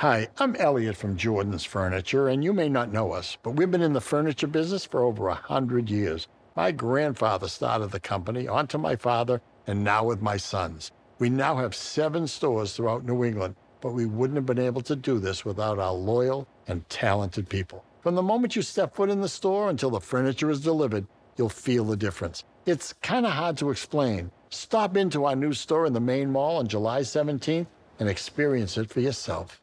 Hi, I'm Elliot from Jordan's Furniture, and you may not know us, but we've been in the furniture business for over a 100 years. My grandfather started the company, onto my father, and now with my sons. We now have seven stores throughout New England, but we wouldn't have been able to do this without our loyal and talented people. From the moment you step foot in the store until the furniture is delivered, you'll feel the difference. It's kind of hard to explain. Stop into our new store in the main mall on July 17th and experience it for yourself.